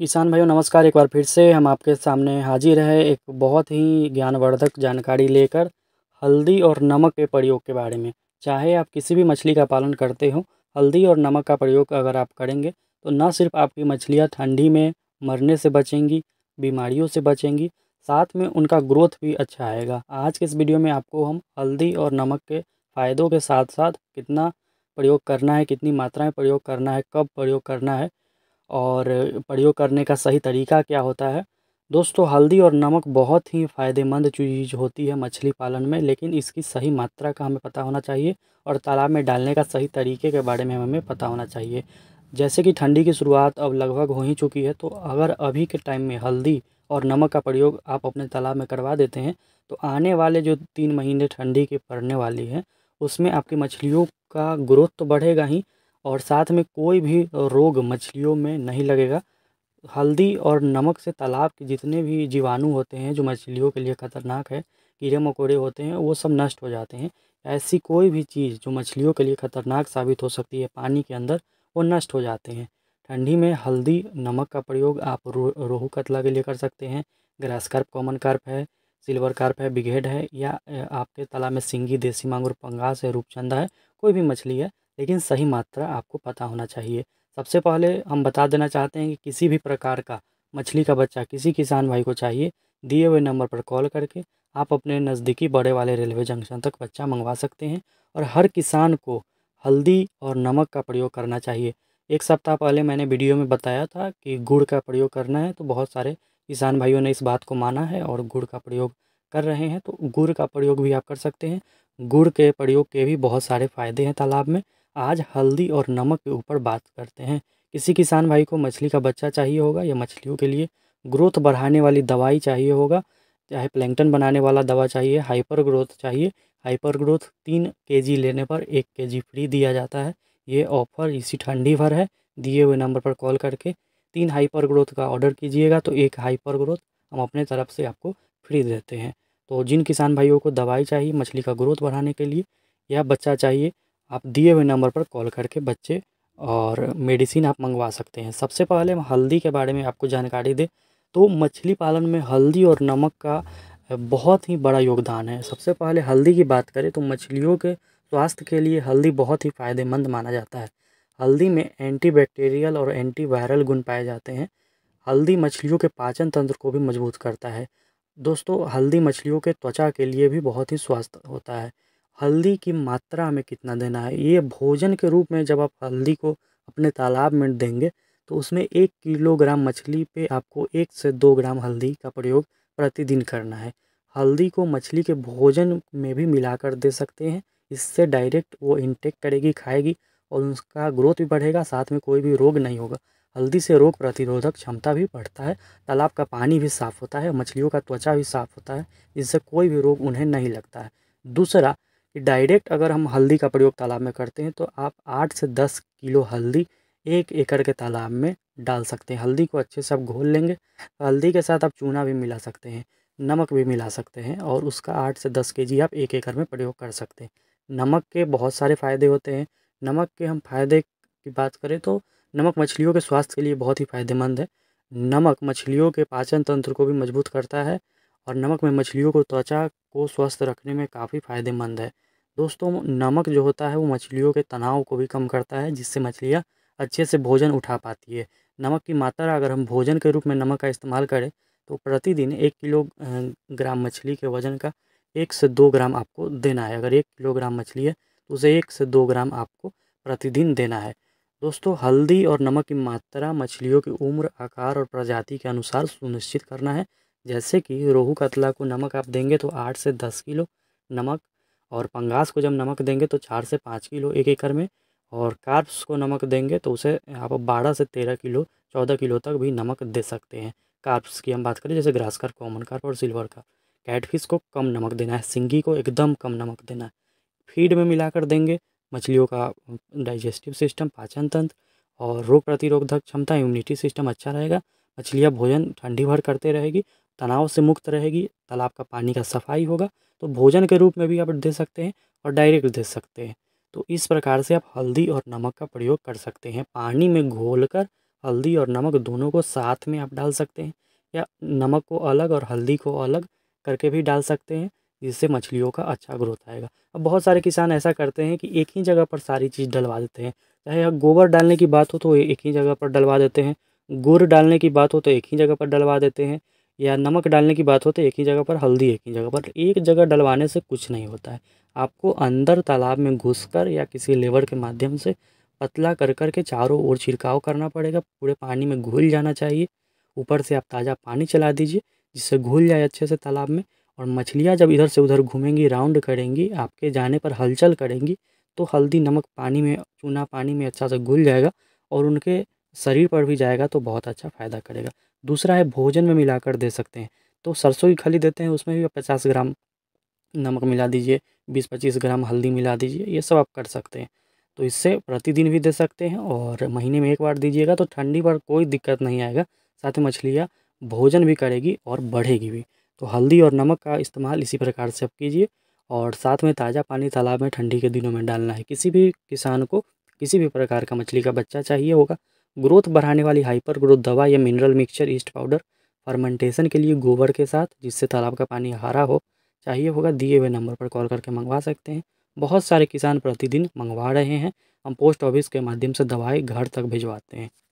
किसान भाइयों नमस्कार एक बार फिर से हम आपके सामने हाजिर है एक बहुत ही ज्ञानवर्धक जानकारी लेकर हल्दी और नमक के प्रयोग के बारे में चाहे आप किसी भी मछली का पालन करते हो हल्दी और नमक का प्रयोग अगर आप करेंगे तो न सिर्फ आपकी मछलियाँ ठंडी में मरने से बचेंगी बीमारियों से बचेंगी साथ में उनका ग्रोथ भी अच्छा आएगा आज के इस वीडियो में आपको हम हल्दी और नमक के फ़ायदों के साथ साथ कितना प्रयोग करना है कितनी मात्रा में प्रयोग करना है कब प्रयोग करना है और प्रयोग करने का सही तरीका क्या होता है दोस्तों हल्दी और नमक बहुत ही फ़ायदेमंद चीज़ होती है मछली पालन में लेकिन इसकी सही मात्रा का हमें पता होना चाहिए और तालाब में डालने का सही तरीके के बारे में हमें पता होना चाहिए जैसे कि ठंडी की शुरुआत अब लगभग हो ही चुकी है तो अगर अभी के टाइम में हल्दी और नमक का प्रयोग आप अपने तालाब में करवा देते हैं तो आने वाले जो तीन महीने ठंडी के पड़ने वाली है उसमें आपकी मछलियों का ग्रोथ तो बढ़ेगा ही और साथ में कोई भी रोग मछलियों में नहीं लगेगा हल्दी और नमक से तालाब के जितने भी जीवाणु होते हैं जो मछलियों के लिए ख़तरनाक है कीड़े मकोड़े होते हैं वो सब नष्ट हो जाते हैं ऐसी कोई भी चीज़ जो मछलियों के लिए ख़तरनाक साबित हो सकती है पानी के अंदर वो नष्ट हो जाते हैं ठंडी में हल्दी नमक का प्रयोग आप रो, रोहू कतला के लिए कर सकते हैं ग्रास कार्प कॉमन कार्प है सिल्वर कार्प है बिगेड है या आपके तालाब में सिंगी देसी मांगुर पंगास है रूपचंदा है कोई भी मछली है लेकिन सही मात्रा आपको पता होना चाहिए सबसे पहले हम बता देना चाहते हैं कि किसी भी प्रकार का मछली का बच्चा किसी किसान भाई को चाहिए दिए हुए नंबर पर कॉल करके आप अपने नज़दीकी बड़े वाले रेलवे जंक्शन तक बच्चा मंगवा सकते हैं और हर किसान को हल्दी और नमक का प्रयोग करना चाहिए एक सप्ताह पहले मैंने वीडियो में बताया था कि गुड़ का प्रयोग करना है तो बहुत सारे किसान भाइयों ने इस बात को माना है और गुड़ का प्रयोग कर रहे हैं तो गुड़ का प्रयोग भी आप कर सकते हैं गुड़ के प्रयोग के भी बहुत सारे फ़ायदे हैं तालाब में आज हल्दी और नमक के ऊपर बात करते हैं किसी किसान भाई को मछली का बच्चा चाहिए होगा या मछलियों के लिए ग्रोथ बढ़ाने वाली दवाई चाहिए होगा चाहे प्लैंकटन बनाने वाला दवा चाहिए हाइपर ग्रोथ चाहिए हाइपर ग्रोथ तीन के जी लेने पर एक के जी फ्री दिया जाता है ये ऑफर इसी ठंडी भर है दिए हुए नंबर पर कॉल करके तीन हाइपर ग्रोथ का ऑर्डर कीजिएगा तो एक हाइपर ग्रोथ हम अपने तरफ से आपको फ्री देते हैं तो जिन किसान भाइयों को दवाई चाहिए मछली का ग्रोथ बढ़ाने के लिए या बच्चा चाहिए आप दिए हुए नंबर पर कॉल करके बच्चे और मेडिसिन आप मंगवा सकते हैं सबसे पहले हम हल्दी के बारे में आपको जानकारी दें तो मछली पालन में हल्दी और नमक का बहुत ही बड़ा योगदान है सबसे पहले हल्दी की बात करें तो मछलियों के स्वास्थ्य के लिए हल्दी बहुत ही फ़ायदेमंद माना जाता है हल्दी में एंटीबैक्टीरियल और एंटीवायरल गुण पाए जाते हैं हल्दी मछलियों के पाचन तंत्र को भी मजबूत करता है दोस्तों हल्दी मछलियों के त्वचा के लिए भी बहुत ही स्वास्थ्य होता है हल्दी की मात्रा हमें कितना देना है ये भोजन के रूप में जब आप हल्दी को अपने तालाब में देंगे तो उसमें एक किलोग्राम मछली पे आपको एक से दो ग्राम हल्दी का प्रयोग प्रतिदिन करना है हल्दी को मछली के भोजन में भी मिलाकर दे सकते हैं इससे डायरेक्ट वो इंटेक करेगी खाएगी और उसका ग्रोथ भी बढ़ेगा साथ में कोई भी रोग नहीं होगा हल्दी से रोग प्रतिरोधक क्षमता भी बढ़ता है तालाब का पानी भी साफ़ होता है मछलियों का त्वचा भी साफ़ होता है इससे कोई भी रोग उन्हें नहीं लगता है दूसरा कि डायरेक्ट अगर हम हल्दी का प्रयोग तालाब में करते हैं तो आप आठ से दस किलो हल्दी एक एकड़ के तालाब में डाल सकते हैं हल्दी को अच्छे से आप घोल लेंगे हल्दी के साथ आप चूना भी मिला सकते हैं नमक भी मिला सकते हैं और उसका आठ से दस के आप एक एकड़ में प्रयोग कर सकते हैं नमक के बहुत सारे फ़ायदे होते हैं नमक के हम फायदे की बात करें तो नमक मछलियों के स्वास्थ्य के लिए बहुत ही फायदेमंद है नमक मछलियों के पाचन तंत्र को भी मजबूत करता है और नमक में मछलियों को त्वचा को स्वस्थ रखने में काफ़ी फ़ायदेमंद है दोस्तों नमक जो होता है वो मछलियों के तनाव को भी कम करता है जिससे मछलियाँ अच्छे से भोजन उठा पाती है नमक की मात्रा अगर हम भोजन के रूप में नमक का इस्तेमाल करें तो प्रतिदिन एक किलो ग्राम मछली के वज़न का एक से दो ग्राम आपको देना है अगर एक किलोग्राम मछली है तो उसे एक से दो ग्राम आपको प्रतिदिन देना है दोस्तों हल्दी और नमक की मात्रा मछलियों की उम्र आकार और प्रजाति के अनुसार सुनिश्चित करना है जैसे कि रोहू कतला को नमक आप देंगे तो आठ से दस किलो नमक और पंगास को जब नमक देंगे तो चार से पाँच किलो एक एकड़ में और कार्प्स को नमक देंगे तो उसे आप बारह से तेरह किलो चौदह किलो तक भी नमक दे सकते हैं कार्प्स की हम बात करें जैसे ग्रास कार्प कॉमन कार्प और सिल्वर कार्प कैटफिश को कम नमक देना है सिंगी को एकदम कम नमक देना है फीड में मिलाकर देंगे मछलियों का डाइजेस्टिव सिस्टम पाचन तंत्र और रोग प्रतिरोधक क्षमता इम्यूनिटी सिस्टम अच्छा रहेगा मछलियाँ भोजन ठंडी भर करते रहेगी तनाव से मुक्त रहेगी तालाब का पानी का सफाई होगा तो भोजन के रूप में भी आप दे सकते हैं और डायरेक्ट दे सकते हैं तो इस प्रकार से आप हल्दी और नमक का प्रयोग कर सकते हैं पानी में घोल कर हल्दी और नमक दोनों को साथ में आप डाल सकते हैं या नमक को अलग और हल्दी को अलग करके भी डाल सकते हैं जिससे मछलियों का अच्छा ग्रोथ आएगा अब बहुत सारे किसान ऐसा करते हैं कि एक ही जगह पर सारी चीज़ डलवा देते हैं चाहे गोबर डालने की बात हो तो एक ही जगह पर डलवा देते हैं गुड़ डालने की बात हो तो एक ही जगह पर डलवा देते हैं या नमक डालने की बात हो तो एक ही जगह पर हल्दी एक ही जगह पर एक जगह डलवाने से कुछ नहीं होता है आपको अंदर तालाब में घुसकर या किसी लेबर के माध्यम से पतला कर कर के चारों ओर छिड़काव करना पड़ेगा पूरे पानी में घुल जाना चाहिए ऊपर से आप ताज़ा पानी चला दीजिए जिससे घुल जाए अच्छे से तालाब में और मछलियाँ जब इधर से उधर घूमेंगी राउंड करेंगी आपके जाने पर हलचल करेंगी तो हल्दी नमक पानी में चूना पानी में अच्छा से घुल जाएगा और उनके शरीर पर भी जाएगा तो बहुत अच्छा फ़ायदा करेगा दूसरा है भोजन में मिलाकर दे सकते हैं तो सरसों की खली देते हैं उसमें भी आप पचास ग्राम नमक मिला दीजिए बीस पच्चीस ग्राम हल्दी मिला दीजिए ये सब आप कर सकते हैं तो इससे प्रतिदिन भी दे सकते हैं और महीने में एक बार दीजिएगा तो ठंडी पर कोई दिक्कत नहीं आएगा साथ ही मछलियाँ भोजन भी करेगी और बढ़ेगी भी तो हल्दी और नमक का इस्तेमाल इसी प्रकार से आप कीजिए और साथ में ताज़ा पानी तालाब में ठंडी के दिनों में डालना है किसी भी किसान को किसी भी प्रकार का मछली का बच्चा चाहिए होगा ग्रोथ बढ़ाने वाली हाइपर ग्रोथ दवा या mineral mixture yeast powder fermentation के लिए गोबर के साथ जिससे तालाब का पानी हरा हो चाहिए होगा दिए हुए नंबर पर कॉल करके मंगवा सकते हैं बहुत सारे किसान प्रतिदिन मंगवा रहे हैं हम पोस्ट ऑफिस के माध्यम से दवाई घर तक भिजवाते हैं